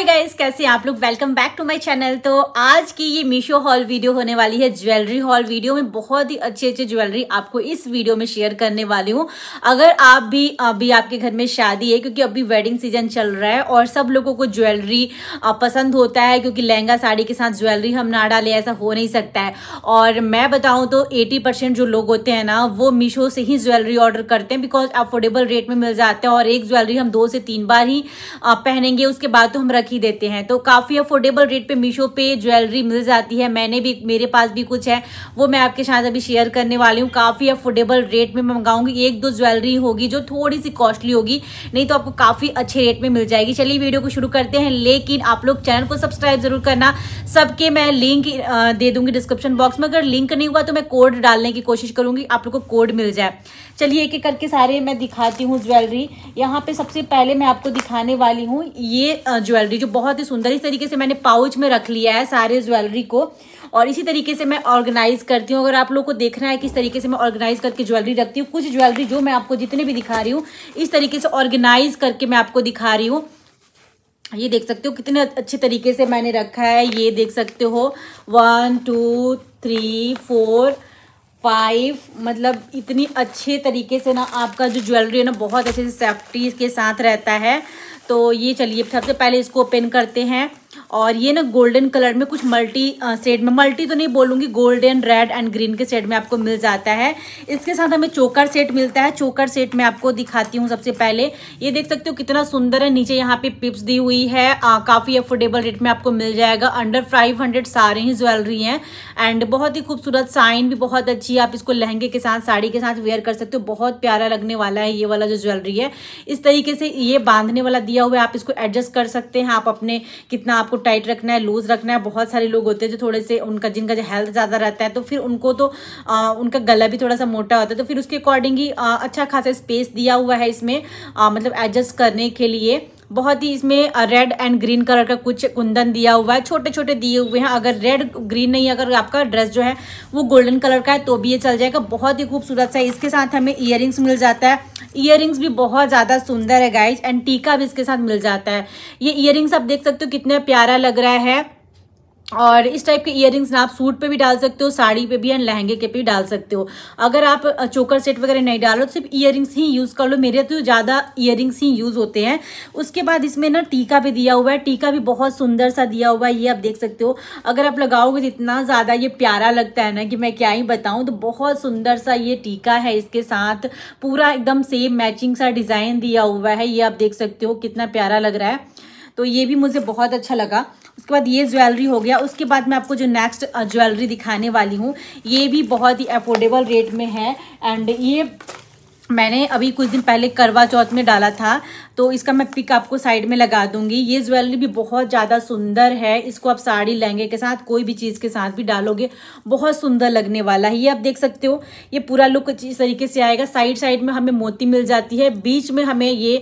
hi guys कैसे आप लोग welcome back to my channel तो आज की ये मीशो हॉल वीडियो होने वाली है ज्वेलरी हॉल वीडियो में बहुत ही अच्छे अच्छे ज्वेलरी आपको इस वीडियो में शेयर करने वाली हूँ अगर आप भी अभी आपके घर में शादी है क्योंकि अभी वेडिंग सीजन चल रहा है और सब लोगों को ज्वेलरी पसंद होता है क्योंकि लहंगा साड़ी के साथ ज्वेलरी हम ना डालें ऐसा हो नहीं सकता है और मैं बताऊँ तो एटी जो लोग होते हैं ना वो मीशो से ही ज्वेलरी ऑर्डर करते हैं बिकॉज अफोर्डेबल रेट में मिल जाता है और एक ज्वेलरी हम दो से तीन बार ही पहनेंगे उसके बाद तो हम ही देते हैं तो काफ़ी अफोर्डेबल रेट पे मीशो पे ज्वेलरी मिल जाती है मैंने भी मेरे पास भी कुछ है वो मैं आपके साथ अभी शेयर करने वाली हूँ काफ़ी अफोर्डेबल रेट में मंगाऊंगी एक दो ज्वेलरी होगी जो थोड़ी सी कॉस्टली होगी नहीं तो आपको काफ़ी अच्छे रेट में मिल जाएगी चलिए वीडियो को शुरू करते हैं लेकिन आप लोग चैनल को सब्सक्राइब जरूर करना सबके मैं लिंक दे दूंगी डिस्क्रिप्शन बॉक्स में अगर लिंक नहीं हुआ तो मैं कोड डालने की कोशिश करूंगी आप लोग को कोड मिल जाए चलिए एक एक करके सारे मैं दिखाती हूँ ज्वेलरी यहाँ पे सबसे पहले मैं आपको दिखाने वाली हूँ ये ज्वेलरी जो बहुत ही सुंदर इस तरीके से मैंने पाउच में रख लिया है सारे ज्वेलरी को और इसी तरीके से मैं ऑर्गेनाइज करती हूँ अगर आप लोग को देखना है किस तरीके से मैं ऑर्गेनाइज करके ज्वेलरी रखती हूँ कुछ ज्वेलरी जो मैं आपको जितने भी दिखा रही हूँ इस तरीके से ऑर्गेनाइज करके मैं आपको दिखा रही हूँ ये देख सकते हो कितने अच्छे तरीके से मैंने रखा है ये देख सकते हो one two three four five मतलब इतनी अच्छे तरीके से ना आपका जो ज्वेलरी है ना बहुत अच्छे से सेफ्टी के साथ रहता है तो ये चलिए सबसे पहले इसको ओपन करते हैं और ये ना गोल्डन कलर में कुछ मल्टी सेड में मल्टी तो नहीं बोलूंगी गोल्डन रेड एंड ग्रीन के सेट में आपको मिल जाता है इसके साथ हमें चोकर सेट मिलता है चोकर सेट में आपको दिखाती हूँ सबसे पहले ये देख सकते हो कितना सुंदर है नीचे यहाँ पे पिप्स दी हुई है काफ़ी अफोर्डेबल रेट में आपको मिल जाएगा अंडर फाइव हंड्रेड सारे ही ज्वेलरी है एंड बहुत ही खूबसूरत साइन भी बहुत अच्छी है आप इसको लहंगे के साथ साड़ी के साथ वेयर कर सकते हो बहुत प्यारा लगने वाला है ये वाला जो ज्वेलरी है इस तरीके से ये बांधने वाला दिया हुआ है आप इसको एडजस्ट कर सकते हैं आप अपने कितना आपको टाइट रखना है लूज रखना है बहुत सारे लोग होते हैं जो थोड़े से उनका जिनका जो हेल्थ ज़्यादा रहता है तो फिर उनको तो आ, उनका गला भी थोड़ा सा मोटा होता है तो फिर उसके अकॉर्डिंग ही अच्छा खासा स्पेस दिया हुआ है इसमें आ, मतलब एडजस्ट करने के लिए बहुत ही इसमें रेड एंड ग्रीन कलर का कुछ कुंदन दिया हुआ है छोटे छोटे दिए हुए हैं अगर रेड ग्रीन नहीं अगर आपका ड्रेस जो है वो गोल्डन कलर का है तो भी ये चल जाएगा बहुत ही खूबसूरत सा इसके साथ हमें इयर मिल जाता है इयर भी बहुत ज़्यादा सुंदर है गाइज एंड टीका भी इसके साथ मिल जाता है ये इयर आप देख सकते हो कितना प्यारा लग रहा है और इस टाइप के इयर ना आप सूट पे भी डाल सकते हो साड़ी पे भी एंड लहंगे के पे भी डाल सकते हो अगर आप चोकर सेट वगैरह नहीं डालो तो सिर्फ इयर ही यूज़ कर लो मेरे तो ज़्यादा इयर ही यूज़ होते हैं उसके बाद इसमें ना टीका भी दिया हुआ है टीका भी बहुत सुंदर सा दिया हुआ है ये आप देख सकते हो अगर आप लगाओगे तो इतना ज़्यादा ये प्यारा लगता है ना कि मैं क्या ही बताऊँ तो बहुत सुंदर सा ये टीका है इसके साथ पूरा एकदम सेम मैचिंग सा डिज़ाइन दिया हुआ है ये आप देख सकते हो कितना प्यारा लग रहा है तो ये भी मुझे बहुत अच्छा लगा उसके बाद ये ज्वेलरी हो गया उसके बाद मैं आपको जो नेक्स्ट ज्वेलरी दिखाने वाली हूँ ये भी बहुत ही अफोर्डेबल रेट में है एंड ये मैंने अभी कुछ दिन पहले करवा चौथ में डाला था तो इसका मैं पिक आपको साइड में लगा दूंगी ये ज्वेलरी भी बहुत ज़्यादा सुंदर है इसको आप साड़ी लहंगे के साथ कोई भी चीज़ के साथ भी डालोगे बहुत सुंदर लगने वाला है ये आप देख सकते हो ये पूरा लुक इस तरीके से आएगा साइड साइड में हमें मोती मिल जाती है बीच में हमें ये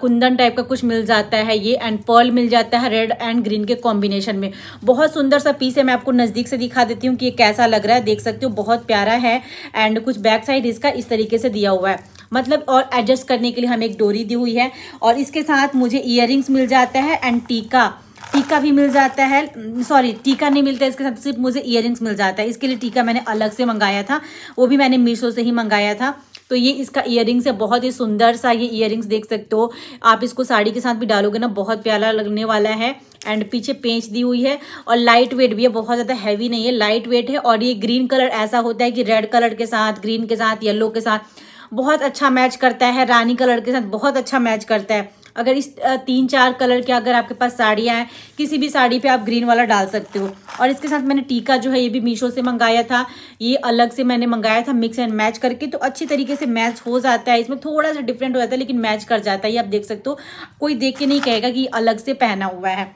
कुंदन टाइप का कुछ मिल जाता है ये एंड पर्ल मिल जाता है रेड एंड ग्रीन के कॉम्बिनेशन में बहुत सुंदर सा पीस है मैं आपको नज़दीक से दिखा देती हूँ कि ये कैसा लग रहा है देख सकते हो बहुत प्यारा है एंड कुछ बैक साइड इसका इस तरीके से दिया हुआ है मतलब और एडजस्ट करने के लिए हमें एक डोरी दी हुई है और इसके साथ मुझे इयर मिल जाता है एंड टीका टीका भी मिल जाता है सॉरी टीका नहीं मिलता इसके साथ सिर्फ मुझे इयर मिल जाता है इसके लिए टीका मैंने अलग से मंगाया था वो भी मैंने मीशो से ही मंगाया था तो ये इसका इयर है बहुत ही सुंदर सा ये इयर देख सकते हो आप इसको साड़ी के साथ भी डालोगे ना बहुत प्यारा लगने वाला है एंड पीछे पेंच दी हुई है और लाइट वेट भी है बहुत ज़्यादा हैवी नहीं है लाइट वेट है और ये ग्रीन कलर ऐसा होता है कि रेड कलर के साथ ग्रीन के साथ येलो के साथ बहुत अच्छा मैच करता है रानी कलर के साथ बहुत अच्छा मैच करता है अगर इस तीन चार कलर के अगर आपके पास साड़ियाँ हैं किसी भी साड़ी पे आप ग्रीन वाला डाल सकते हो और इसके साथ मैंने टीका जो है ये भी मीशो से मंगाया था ये अलग से मैंने मंगाया था मिक्स एंड मैच करके तो अच्छी तरीके से मैच हो जाता है इसमें थोड़ा सा डिफरेंट हो जाता है लेकिन मैच कर जाता है ये आप देख सकते हो कोई देख के नहीं कहेगा कि अलग से पहना हुआ है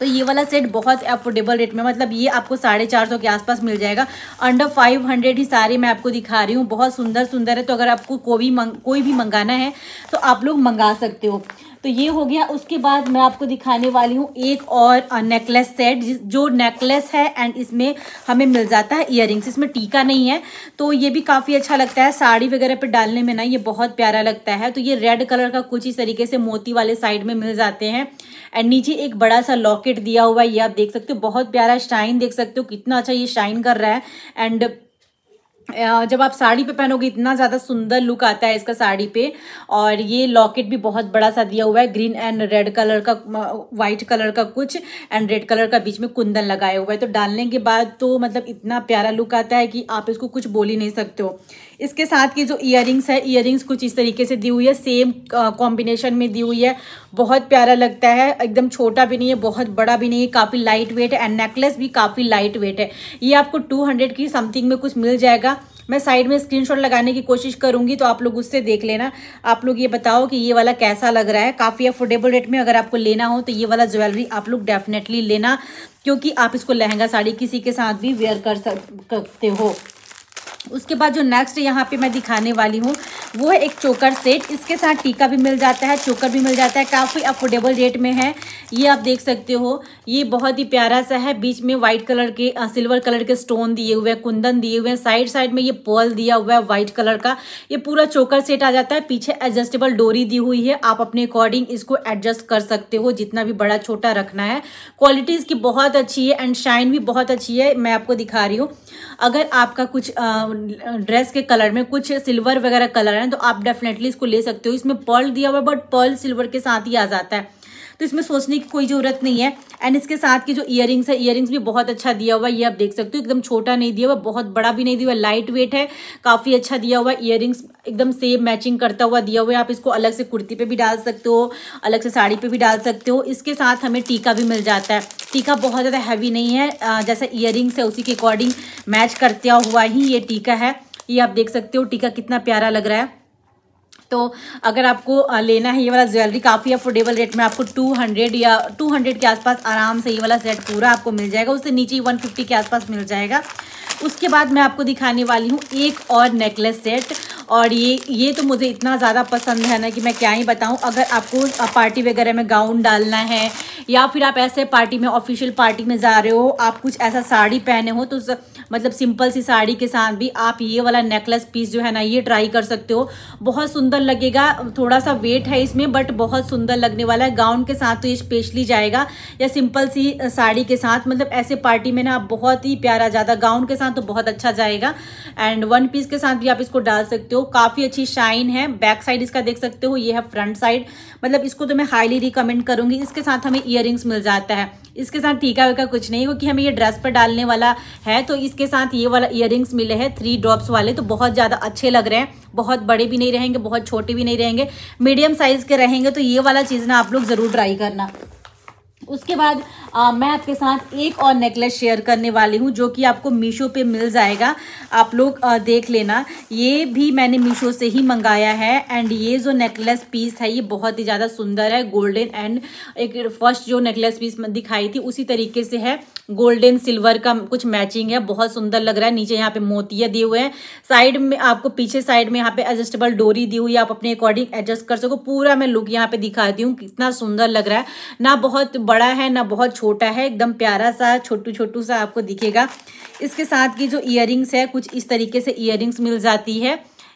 तो ये वाला सेट बहुत अफोर्डेबल रेट में मतलब ये आपको साढ़े चार सौ के आसपास मिल जाएगा अंडर फाइव हंड्रेड ही सारे मैं आपको दिखा रही हूँ बहुत सुंदर सुंदर है तो अगर आपको कोई भी मंग कोई भी मंगाना है तो आप लोग मंगा सकते हो तो ये हो गया उसके बाद मैं आपको दिखाने वाली हूँ एक और नेकलेस सेट जो नेकलेस है एंड इसमें हमें मिल जाता है इयर इसमें टीका नहीं है तो ये भी काफ़ी अच्छा लगता है साड़ी वगैरह पर डालने में ना ये बहुत प्यारा लगता है तो ये रेड कलर का कुछ इस तरीके से मोती वाले साइड में मिल जाते हैं एंड नीचे एक बड़ा सा लॉकेट दिया हुआ है ये आप देख सकते हो बहुत प्यारा शाइन देख सकते हो कितना अच्छा ये शाइन कर रहा है एंड जब आप साड़ी पे पहनोगे इतना ज़्यादा सुंदर लुक आता है इसका साड़ी पे और ये लॉकेट भी बहुत बड़ा सा दिया हुआ है ग्रीन एंड रेड कलर का वाइट कलर का कुछ एंड रेड कलर का बीच में कुंदन लगाया हुआ है तो डालने के बाद तो मतलब इतना प्यारा लुक आता है कि आप इसको कुछ बोल ही नहीं सकते हो इसके साथ की जो इयरिंग्स है इयरिंग्स कुछ इस तरीके से दी हुई है सेम कॉम्बिनेशन में दी हुई है बहुत प्यारा लगता है एकदम छोटा भी नहीं है बहुत बड़ा भी नहीं है काफ़ी लाइट वेट है एंड नेकलेस भी काफ़ी लाइट वेट है ये आपको टू हंड्रेड की समथिंग में कुछ मिल जाएगा मैं साइड में स्क्रीनशॉट लगाने की कोशिश करूंगी तो आप लोग उससे देख लेना आप लोग ये बताओ कि ये वाला कैसा लग रहा है काफ़ी अफोर्डेबल रेट में अगर आपको लेना हो तो ये वाला ज्वेलरी आप लोग डेफिनेटली लेना क्योंकि आप इसको लहंगा साड़ी किसी के साथ भी वेयर कर सकते हो उसके बाद जो नेक्स्ट यहाँ पे मैं दिखाने वाली हूँ वो है एक चोकर सेट इसके साथ टीका भी मिल जाता है चोकर भी मिल जाता है काफ़ी अफोर्डेबल रेट में है ये आप देख सकते हो ये बहुत ही प्यारा सा है बीच में वाइट कलर के सिल्वर कलर के स्टोन दिए हुए हैं कुंदन दिए हुए हैं साइड साइड में ये पर्ल दिया हुआ है वाइट कलर का ये पूरा चोकर सेट आ जाता है पीछे एडजस्टेबल डोरी दी हुई है आप अपने अकॉर्डिंग इसको एडजस्ट कर सकते हो जितना भी बड़ा छोटा रखना है क्वालिटी इसकी बहुत अच्छी है एंड शाइन भी बहुत अच्छी है मैं आपको दिखा रही हूँ अगर आपका कुछ ड्रेस के कलर में कुछ सिल्वर वगैरह कलर हैं तो आप डेफिनेटली इसको ले सकते हो इसमें पर्ल दिया हुआ है बट पर्ल सिल्वर के साथ ही आ जाता है तो इसमें सोचने की कोई ज़रूरत नहीं है एंड इसके साथ की जो इयर है इयर भी बहुत अच्छा दिया हुआ है ये आप देख सकते हो एकदम छोटा नहीं दिया हुआ बहुत बड़ा भी नहीं दिया हुआ लाइट वेट है काफ़ी अच्छा दिया हुआ इयर एकदम सेम मैचिंग करता हुआ दिया हुआ है आप इसको अलग से कुर्ती पे भी डाल सकते हो अलग से साड़ी पे भी डाल सकते हो इसके साथ हमें टीका भी मिल जाता है टीका बहुत ज़्यादा हैवी नहीं है जैसा इयर है उसी के अकॉर्डिंग मैच करता हुआ ही ये टीका है ये आप देख सकते हो टीका कितना प्यारा लग रहा है तो अगर आपको लेना है ये वाला ज्वेलरी काफ़ी अफोर्डेबल रेट में आपको 200 या 200 के आसपास आराम से ये वाला सेट पूरा आपको मिल जाएगा उससे नीचे ही 150 के आसपास मिल जाएगा उसके बाद मैं आपको दिखाने वाली हूँ एक और नेकलेस सेट और ये ये तो मुझे इतना ज़्यादा पसंद है ना कि मैं क्या ही बताऊँ अगर आपको पार्टी वगैरह में गाउन डालना है या फिर आप ऐसे पार्टी में ऑफिशियल पार्टी में जा रहे हो आप कुछ ऐसा साड़ी पहने हो तो मतलब सिंपल सी साड़ी के साथ भी आप ये वाला नेकलेस पीस जो है ना ये ट्राई कर सकते हो बहुत सुंदर लगेगा थोड़ा सा वेट है इसमें बट बहुत सुंदर लगने वाला है गाउन के साथ तो ये स्पेशली जाएगा या सिंपल सी साड़ी के साथ मतलब ऐसे पार्टी में ना आप बहुत ही प्यारा ज़्यादा गाउन के साथ तो बहुत अच्छा जाएगा एंड वन पीस के साथ भी आप इसको डाल सकते हो काफ़ी अच्छी शाइन है बैक साइड इसका देख सकते हो ये है फ्रंट साइड मतलब इसको तो मैं हाईली रिकमेंड करूँगी इसके साथ हमें ईयर मिल जाता है इसके साथ टीका वीका कुछ नहीं क्योंकि हमें ये ड्रेस पर डालने वाला है तो इस इसके साथ ये वाला इयर मिले हैं थ्री ड्रॉप्स वाले तो बहुत ज़्यादा अच्छे लग रहे हैं बहुत बड़े भी नहीं रहेंगे बहुत छोटे भी नहीं रहेंगे मीडियम साइज़ के रहेंगे तो ये वाला चीज़ ना आप लोग ज़रूर ट्राई करना उसके बाद आ, मैं आपके साथ एक और नेकलेस शेयर करने वाली हूँ जो कि आपको मीशो पे मिल जाएगा आप लोग आ, देख लेना ये भी मैंने मीशो से ही मंगाया है एंड ये जो नेकलेस पीस है ये बहुत ही ज़्यादा सुंदर है गोल्डन एंड एक फर्स्ट जो नेकलेस पीस दिखाई थी उसी तरीके से है गोल्डन सिल्वर का कुछ मैचिंग है बहुत सुंदर लग रहा है नीचे यहाँ पे मोतिया दिए हुए हैं साइड में आपको पीछे साइड में यहाँ पे एडजस्टेबल डोरी दी हुई है आप अपने अकॉर्डिंग एडजस्ट कर सको पूरा मैं लुक यहाँ पे दिखाती हूँ कितना सुंदर लग रहा है ना बहुत बड़ा है ना बहुत छोटा छोटा है एकदम प्यारा सा छोटू छोटू सा आपको दिखेगा इसके साथ की जो इयरिंग्स है कुछ इस तरीके से इयरिंग्स मिल जाती है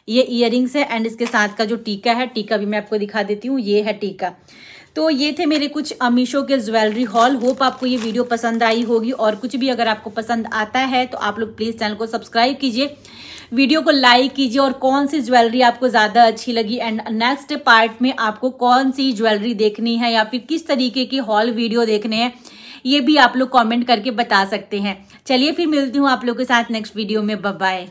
ये इयरिंग्स है एंड इसके साथ का जो टीका है टीका भी मैं आपको दिखा देती हूँ ये है टीका तो ये थे मेरे कुछ अमीशो के ज्वेलरी हॉल होप आपको ये वीडियो पसंद आई होगी और कुछ भी अगर आपको पसंद आता है तो आप लोग प्लीज़ चैनल को सब्सक्राइब कीजिए वीडियो को लाइक कीजिए और कौन सी ज्वेलरी आपको ज़्यादा अच्छी लगी एंड नेक्स्ट पार्ट में आपको कौन सी ज्वेलरी देखनी है या फिर किस तरीके की हॉल वीडियो देखने हैं ये भी आप लोग कॉमेंट करके बता सकते हैं चलिए फिर मिलती हूँ आप लोग के साथ नेक्स्ट वीडियो में बाय